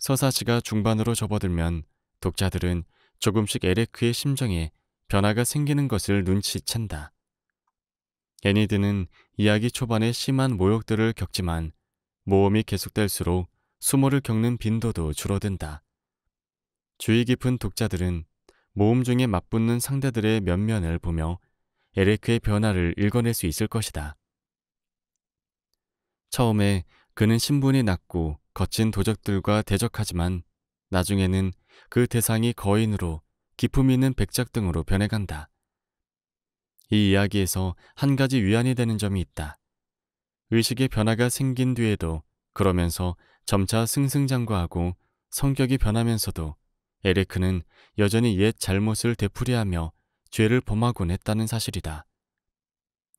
서사시가 중반으로 접어들면 독자들은 조금씩 에레크의 심정에 변화가 생기는 것을 눈치챈다. 애니드는 이야기 초반에 심한 모욕들을 겪지만 모험이 계속될수록 수모를 겪는 빈도도 줄어든다. 주의 깊은 독자들은 모음 중에 맞붙는 상대들의 면면을 보며 에레크의 변화를 읽어낼 수 있을 것이다. 처음에 그는 신분이 낮고 거친 도적들과 대적하지만 나중에는 그 대상이 거인으로 기품 있는 백작 등으로 변해간다. 이 이야기에서 한 가지 위안이 되는 점이 있다. 의식의 변화가 생긴 뒤에도 그러면서 점차 승승장구하고 성격이 변하면서도 에레크는 여전히 옛 잘못을 되풀이하며 죄를 범하곤 했다는 사실이다.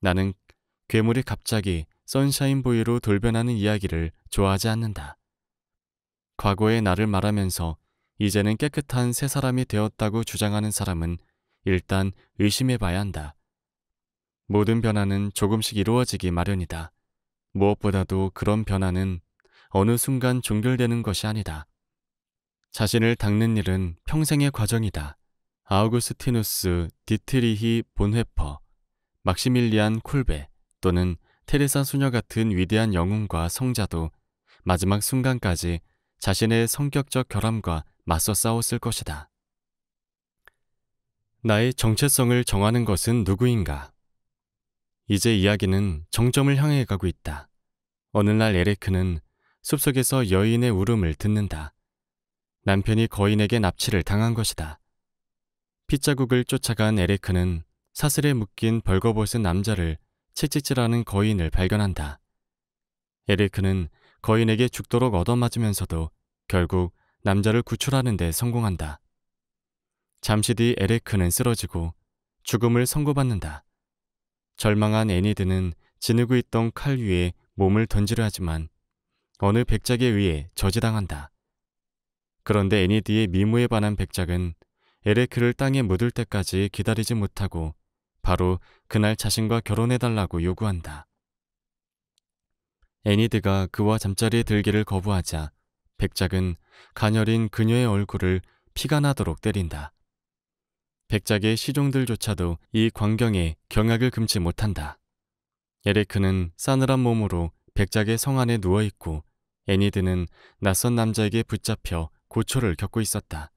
나는 괴물이 갑자기 선샤인보이로 돌변하는 이야기를 좋아하지 않는다. 과거의 나를 말하면서 이제는 깨끗한 새 사람이 되었다고 주장하는 사람은 일단 의심해 봐야 한다. 모든 변화는 조금씩 이루어지기 마련이다. 무엇보다도 그런 변화는 어느 순간 종결되는 것이 아니다. 자신을 닦는 일은 평생의 과정이다. 아우구스티누스 디트리히 본회퍼, 막시밀리안 콜베 또는 테레사 수녀 같은 위대한 영웅과 성자도 마지막 순간까지 자신의 성격적 결함과 맞서 싸웠을 것이다. 나의 정체성을 정하는 것은 누구인가? 이제 이야기는 정점을 향해 가고 있다. 어느 날 에레크는 숲속에서 여인의 울음을 듣는다. 남편이 거인에게 납치를 당한 것이다. 핏자국을 쫓아간 에리크는 사슬에 묶인 벌거벗은 남자를 채찍질하는 거인을 발견한다. 에리크는 거인에게 죽도록 얻어맞으면서도 결국 남자를 구출하는 데 성공한다. 잠시 뒤 에레크는 쓰러지고 죽음을 선고받는다. 절망한 애니드는 지니고 있던 칼 위에 몸을 던지려 하지만 어느 백작에 의해 저지당한다. 그런데 애니디의 미모에 반한 백작은 에레크를 땅에 묻을 때까지 기다리지 못하고 바로 그날 자신과 결혼해달라고 요구한다. 애니드가 그와 잠자리에 들기를 거부하자 백작은 가녀린 그녀의 얼굴을 피가 나도록 때린다. 백작의 시종들조차도 이 광경에 경악을 금치 못한다. 에레크는 싸늘한 몸으로 백작의 성 안에 누워있고 애니드는 낯선 남자에게 붙잡혀 고초를 겪고 있었다.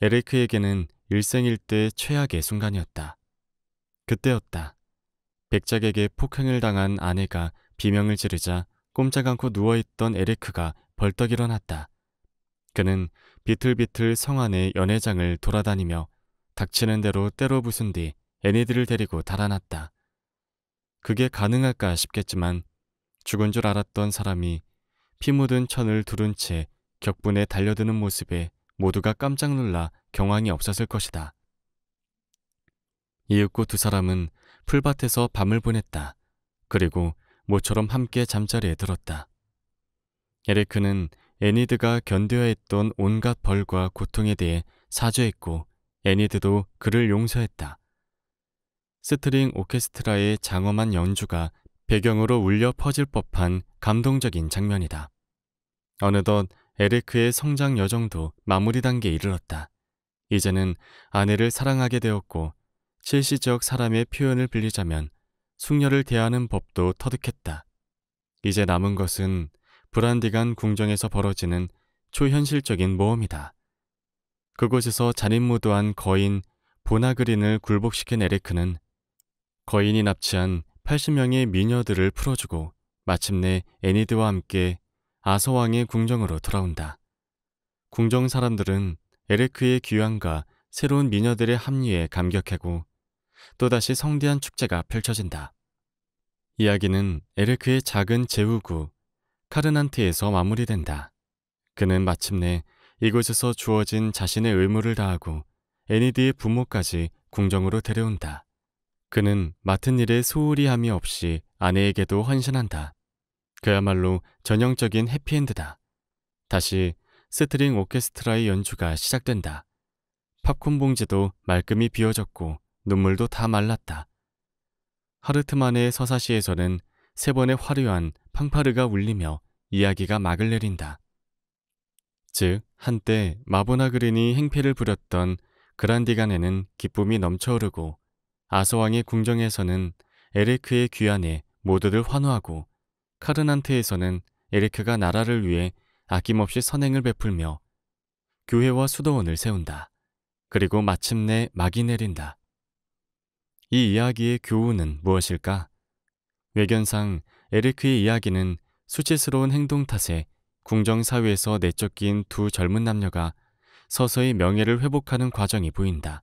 에레크에게는 일생일대 최악의 순간이었다. 그때였다. 백작에게 폭행을 당한 아내가 비명을 지르자 꼼짝 않고 누워있던 에레크가 벌떡 일어났다. 그는 비틀비틀 성안에 연회장을 돌아다니며 닥치는 대로 때로 부순 뒤 애니들을 데리고 달아났다. 그게 가능할까 싶겠지만 죽은 줄 알았던 사람이 피 묻은 천을 두른 채 격분에 달려드는 모습에 모두가 깜짝 놀라 경황이 없었을 것이다. 이윽고 두 사람은 풀밭에서 밤을 보냈다. 그리고 모처럼 함께 잠자리에 들었다. 에리크는 애니드가 견뎌야 했던 온갖 벌과 고통에 대해 사죄했고 애니드도 그를 용서했다. 스트링 오케스트라의 장엄한 연주가 배경으로 울려 퍼질 법한 감동적인 장면이다. 어느덧 에리크의 성장 여정도 마무리 단계에 이르렀다. 이제는 아내를 사랑하게 되었고 실시적 사람의 표현을 빌리자면 숙녀를 대하는 법도 터득했다. 이제 남은 것은 브란디간 궁정에서 벌어지는 초현실적인 모험이다. 그곳에서 잔인무도한 거인 보나그린을 굴복시킨 에리크는 거인이 납치한 80명의 미녀들을 풀어주고 마침내 애니드와 함께 아서왕의 궁정으로 돌아온다. 궁정 사람들은 에르크의 귀환과 새로운 미녀들의 합류에 감격하고 또다시 성대한 축제가 펼쳐진다. 이야기는 에르크의 작은 제후구 카르난트에서 마무리된다. 그는 마침내 이곳에서 주어진 자신의 의무를 다하고 애니드의 부모까지 궁정으로 데려온다. 그는 맡은 일에 소홀히 함이 없이 아내에게도 헌신한다. 그야말로 전형적인 해피엔드다. 다시 스트링 오케스트라의 연주가 시작된다. 팝콘 봉지도 말끔히 비어졌고 눈물도 다 말랐다. 하르트만의 서사시에서는 세 번의 화려한 팡파르가 울리며 이야기가 막을 내린다. 즉 한때 마보나 그린이 행패를 부렸던 그란디간에는 기쁨이 넘쳐흐르고 아서왕의 궁정에서는 에레크의 귀환에 모두들 환호하고 카르난테에서는 에레크가 나라를 위해 아낌없이 선행을 베풀며 교회와 수도원을 세운다. 그리고 마침내 막이 내린다. 이 이야기의 교훈은 무엇일까? 외견상 에르크의 이야기는 수치스러운 행동 탓에 궁정사회에서 내쫓긴 두 젊은 남녀가 서서히 명예를 회복하는 과정이 보인다.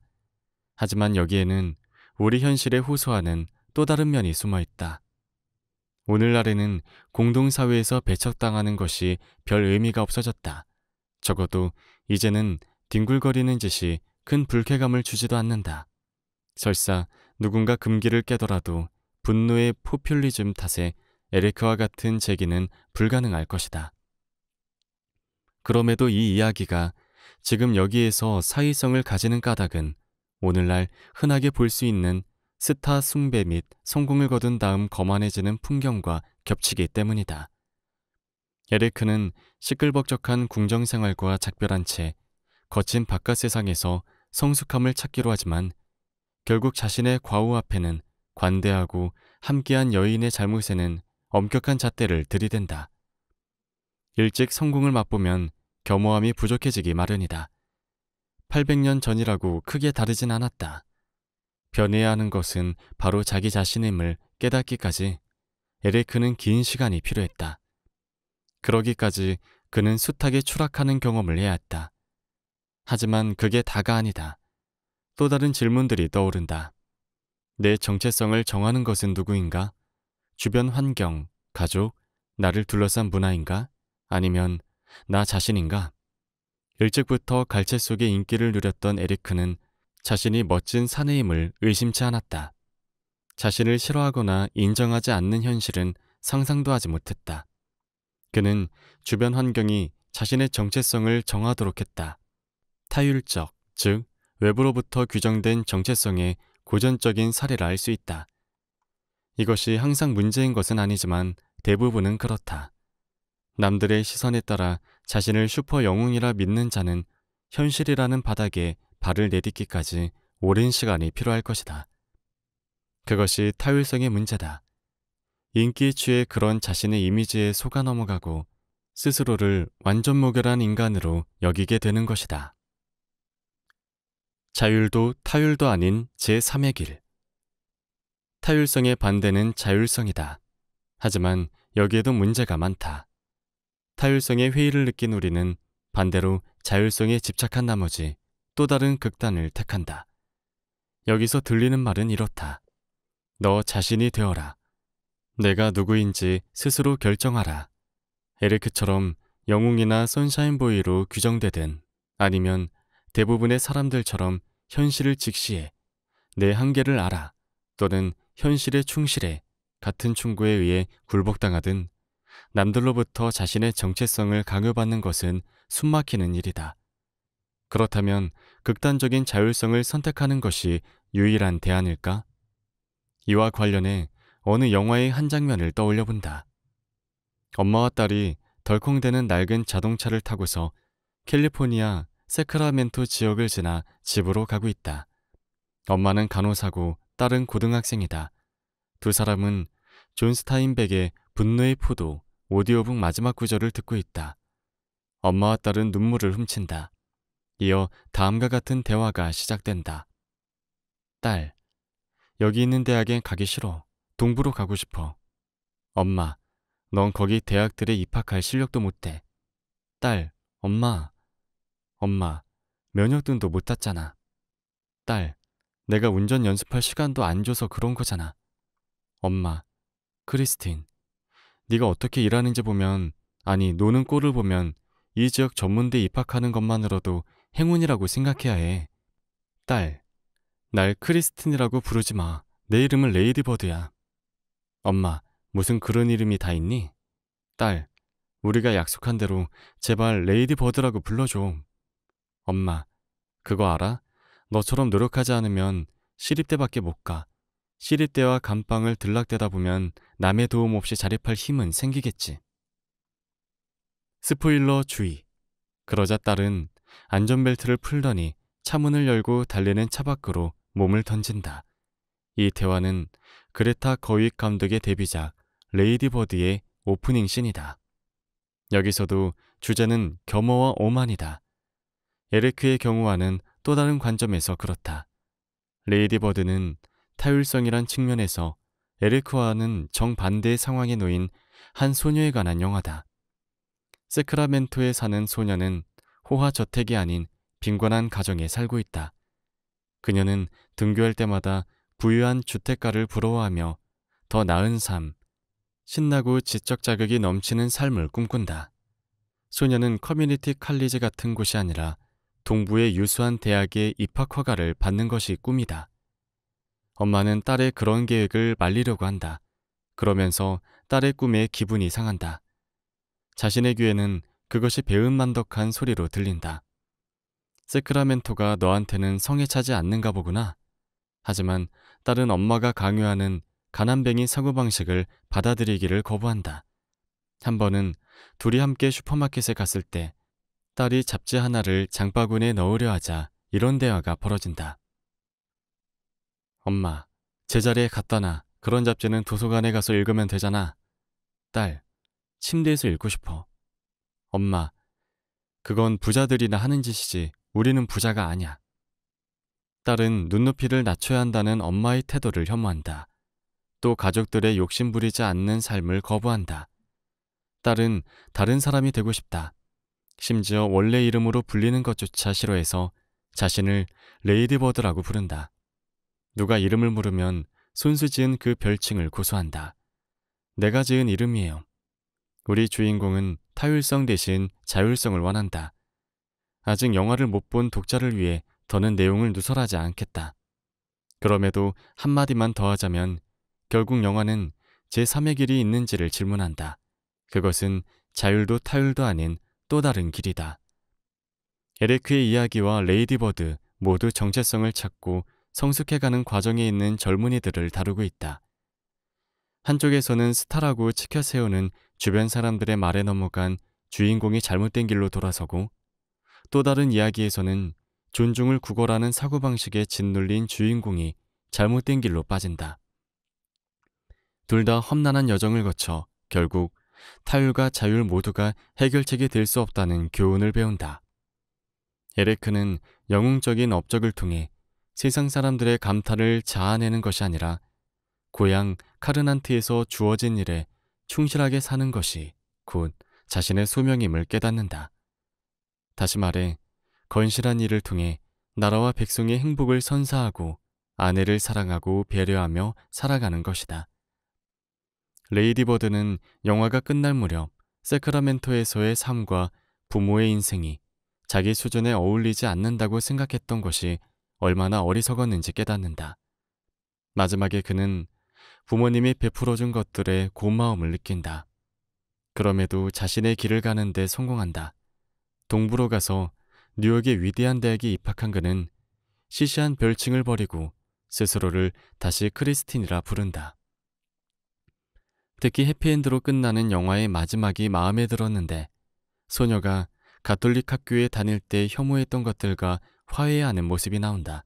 하지만 여기에는 우리 현실에 호소하는 또 다른 면이 숨어 있다. 오늘날에는 공동사회에서 배척당하는 것이 별 의미가 없어졌다. 적어도 이제는 뒹굴거리는 짓이 큰 불쾌감을 주지도 않는다. 설사 누군가 금기를 깨더라도 분노의 포퓰리즘 탓에 에리크와 같은 제기는 불가능할 것이다. 그럼에도 이 이야기가 지금 여기에서 사회성을 가지는 까닭은 오늘날 흔하게 볼 수 있는 스타 숭배 및 성공을 거둔 다음 거만해지는 풍경과 겹치기 때문이다. 에르크는 시끌벅적한 궁정 생활과 작별한 채 거친 바깥 세상에서 성숙함을 찾기로 하지만 결국 자신의 과오 앞에는 관대하고 함께한 여인의 잘못에는 엄격한 잣대를 들이댄다. 일찍 성공을 맛보면 겸허함이 부족해지기 마련이다. 800년 전이라고 크게 다르진 않았다. 변해야 하는 것은 바로 자기 자신임을 깨닫기까지 에레크는 긴 시간이 필요했다. 그러기까지 그는 숱하게 추락하는 경험을 해야 했다. 하지만 그게 다가 아니다. 또 다른 질문들이 떠오른다. 내 정체성을 정하는 것은 누구인가? 주변 환경, 가족, 나를 둘러싼 문화인가? 아니면 나 자신인가? 일찍부터 갈채 속의 인기를 누렸던 에리크는 자신이 멋진 사내임을 의심치 않았다. 자신을 싫어하거나 인정하지 않는 현실은 상상도 하지 못했다. 그는 주변 환경이 자신의 정체성을 정하도록 했다. 타율적, 즉 외부로부터 규정된 정체성의 고전적인 사례라 할 수 있다. 이것이 항상 문제인 것은 아니지만 대부분은 그렇다. 남들의 시선에 따라 자신을 슈퍼 영웅이라 믿는 자는 현실이라는 바닥에 발을 내딛기까지 오랜 시간이 필요할 것이다. 그것이 타율성의 문제다. 인기 취해 그런 자신의 이미지에 속아 넘어가고 스스로를 완전 모결한 인간으로 여기게 되는 것이다. 자율도 타율도 아닌 제3의 길. 타율성의 반대는 자율성이다. 하지만 여기에도 문제가 많다. 타율성의 회의를 느낀 우리는 반대로 자율성에 집착한 나머지 또 다른 극단을 택한다. 여기서 들리는 말은 이렇다. 너 자신이 되어라. 내가 누구인지 스스로 결정하라. 에르크처럼 영웅이나 선샤인보이로 규정되든 아니면 대부분의 사람들처럼 현실을 직시해 내 한계를 알아 또는 현실에 충실해 같은 충고에 의해 굴복당하든 남들로부터 자신의 정체성을 강요받는 것은 숨막히는 일이다. 그렇다면 극단적인 자율성을 선택하는 것이 유일한 대안일까? 이와 관련해 어느 영화의 한 장면을 떠올려 본다. 엄마와 딸이 덜컹대는 낡은 자동차를 타고서 캘리포니아 세크라멘토 지역을 지나 집으로 가고 있다. 엄마는 간호사고 딸은 고등학생이다. 두 사람은 존 스타인백의 분노의 포도 오디오북 마지막 구절을 듣고 있다. 엄마와 딸은 눈물을 훔친다. 이어 다음과 같은 대화가 시작된다. 딸, 여기 있는 대학엔 가기 싫어. 동부로 가고 싶어. 엄마, 넌 거기 대학들에 입학할 실력도 못 돼. 딸, 엄마. 엄마, 면역등도 못 땄잖아. 딸, 내가 운전 연습할 시간도 안 줘서 그런 거잖아. 엄마, 크리스틴, 네가 어떻게 일하는지 보면 아니 노는 꼴을 보면 이 지역 전문대 입학하는 것만으로도 행운이라고 생각해야 해. 딸, 날 크리스틴이라고 부르지 마. 내 이름은 레이디버드야. 엄마, 무슨 그런 이름이 다 있니? 딸, 우리가 약속한 대로 제발 레이디버드라고 불러줘. 엄마, 그거 알아? 너처럼 노력하지 않으면 시립대밖에 못 가. 시립대와 감방을 들락대다 보면 남의 도움 없이 자립할 힘은 생기겠지. 스포일러 주의. 그러자 딸은 안전벨트를 풀더니 차문을 열고 달래는차 밖으로 몸을 던진다. 이 대화는 그레타 거윅 감독의 데뷔작 레이디버드의 오프닝 씬이다. 여기서도 주제는 겸허와 오만이다. 에르크의 경우와는 또 다른 관점에서 그렇다. 레이디버드는 타율성이란 측면에서 에르크와는 정반대의 상황에 놓인 한 소녀에 관한 영화다. 세크라멘토에 사는 소녀는 호화 저택이 아닌 빈곤한 가정에 살고 있다. 그녀는 등교할 때마다 부유한 주택가를 부러워하며 더 나은 삶, 신나고 지적 자극이 넘치는 삶을 꿈꾼다. 소녀는 커뮤니티 칼리지 같은 곳이 아니라 동부의 유수한 대학의 입학 허가를 받는 것이 꿈이다. 엄마는 딸의 그런 계획을 말리려고 한다. 그러면서 딸의 꿈에 기분이 상한다. 자신의 귀에는 그것이 배은만덕한 소리로 들린다. 세크라멘토가 너한테는 성에 차지 않는가 보구나. 하지만 딸은 엄마가 강요하는 가난뱅이 사고방식을 받아들이기를 거부한다. 한 번은 둘이 함께 슈퍼마켓에 갔을 때 딸이 잡지 하나를 장바구니에 넣으려 하자 이런 대화가 벌어진다. 엄마, 제자리에 갖다 놔. 그런 잡지는 도서관에 가서 읽으면 되잖아. 딸, 침대에서 읽고 싶어. 엄마, 그건 부자들이나 하는 짓이지 우리는 부자가 아니야. 딸은 눈높이를 낮춰야 한다는 엄마의 태도를 혐오한다. 또 가족들의 욕심 부리지 않는 삶을 거부한다. 딸은 다른 사람이 되고 싶다. 심지어 원래 이름으로 불리는 것조차 싫어해서 자신을 레이디버드라고 부른다. 누가 이름을 물으면 손수 지은 그 별칭을 고소한다. 내가 지은 이름이에요. 우리 주인공은 타율성 대신 자율성을 원한다. 아직 영화를 못 본 독자를 위해 더는 내용을 누설하지 않겠다. 그럼에도 한마디만 더 하자면 결국 영화는 제3의 길이 있는지를 질문한다. 그것은 자율도 타율도 아닌 또 다른 길이다. 에레크의 이야기와 레이디버드 모두 정체성을 찾고 성숙해가는 과정에 있는 젊은이들을 다루고 있다. 한쪽에서는 스타라고 치켜 세우는 주변 사람들의 말에 넘어간 주인공이 잘못된 길로 돌아서고 또 다른 이야기에서는 존중을 구걸하는 사고방식에 짓눌린 주인공이 잘못된 길로 빠진다. 둘 다 험난한 여정을 거쳐 결국 타율과 자율 모두가 해결책이 될 수 없다는 교훈을 배운다. 에레크는 영웅적인 업적을 통해 세상 사람들의 감탄을 자아내는 것이 아니라 고향 카르난트에서 주어진 일에 충실하게 사는 것이 곧 자신의 소명임을 깨닫는다. 다시 말해 건실한 일을 통해 나라와 백성의 행복을 선사하고 아내를 사랑하고 배려하며 살아가는 것이다. 레이디 버드는 영화가 끝날 무렵 세크라멘토에서의 삶과 부모의 인생이 자기 수준에 어울리지 않는다고 생각했던 것이 얼마나 어리석었는지 깨닫는다. 마지막에 그는 부모님이 베풀어준 것들의 고마움을 느낀다. 그럼에도 자신의 길을 가는데 성공한다. 동부로 가서 뉴욕의 위대한 대학에 입학한 그는 시시한 별칭을 버리고 스스로를 다시 크리스틴이라 부른다. 특히 해피엔드로 끝나는 영화의 마지막이 마음에 들었는데 소녀가 가톨릭 학교에 다닐 때 혐오했던 것들과 화해하는 모습이 나온다.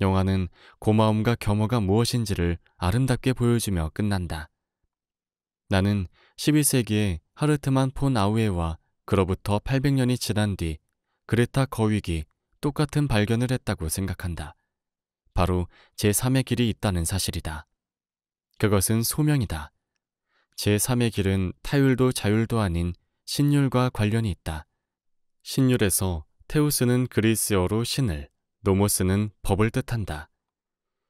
영화는 고마움과 겸허가 무엇인지를 아름답게 보여주며 끝난다. 나는 11세기에 하르트만 폰 아우에와 그로부터 800년이 지난 뒤 그레타 거위기 똑같은 발견을 했다고 생각한다. 바로 제3의 길이 있다는 사실이다. 그것은 소명이다. 제3의 길은 타율도 자율도 아닌 신율과 관련이 있다. 신율에서 테우스는 그리스어로 신을, 노모스는 법을 뜻한다.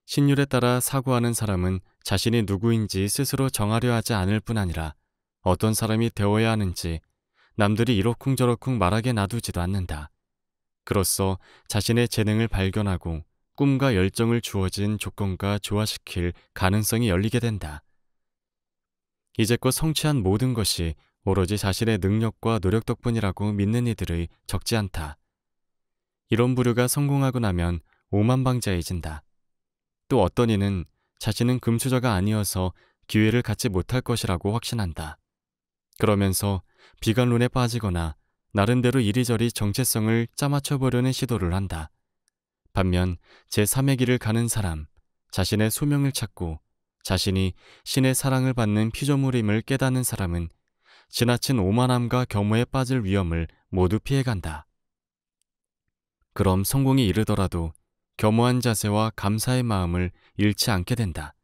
신율에 따라 사고하는 사람은 자신이 누구인지 스스로 정하려 하지 않을 뿐 아니라 어떤 사람이 되어야 하는지 남들이 이러쿵저러쿵 말하게 놔두지도 않는다. 그로써 자신의 재능을 발견하고 꿈과 열정을 주어진 조건과 조화시킬 가능성이 열리게 된다. 이제껏 성취한 모든 것이 오로지 자신의 능력과 노력 덕분이라고 믿는 이들의 적지 않다. 이런 부류가 성공하고 나면 오만방자해진다. 또 어떤 이는 자신은 금수저가 아니어서 기회를 갖지 못할 것이라고 확신한다. 그러면서 비관론에 빠지거나 나름대로 이리저리 정체성을 짜맞춰보려는 시도를 한다. 반면 제3의 길을 가는 사람, 자신의 소명을 찾고 자신이 신의 사랑을 받는 피조물임을 깨닫는 사람은 지나친 오만함과 경무에 빠질 위험을 모두 피해간다. 그럼 성공이 이르더라도 겸허한 자세와 감사의 마음을 잃지 않게 된다.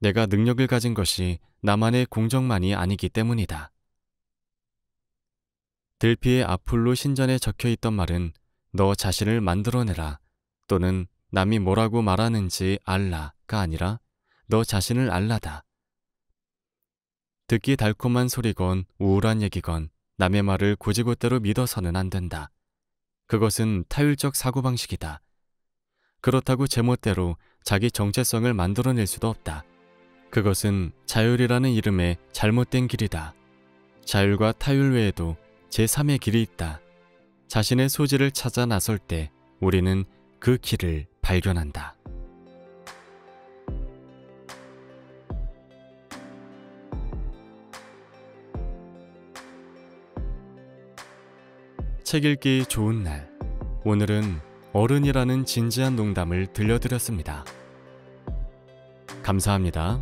내가 능력을 가진 것이 나만의 공적만이 아니기 때문이다. 들피의 아폴로 신전에 적혀 있던 말은 너 자신을 만들어내라 또는 남이 뭐라고 말하는지 알라가 아니라 너 자신을 알라다. 듣기 달콤한 소리건 우울한 얘기건 남의 말을 고지고대로 믿어서는 안 된다. 그것은 타율적 사고방식이다. 그렇다고 제멋대로 자기 정체성을 만들어낼 수도 없다. 그것은 자율이라는 이름의 잘못된 길이다. 자율과 타율 외에도 제3의 길이 있다. 자신의 소질을 찾아 나설 때 우리는 그 길을 발견한다. 책 읽기 좋은 날. 오늘은 어른이라는 진지한 농담을 들려드렸습니다. 감사합니다.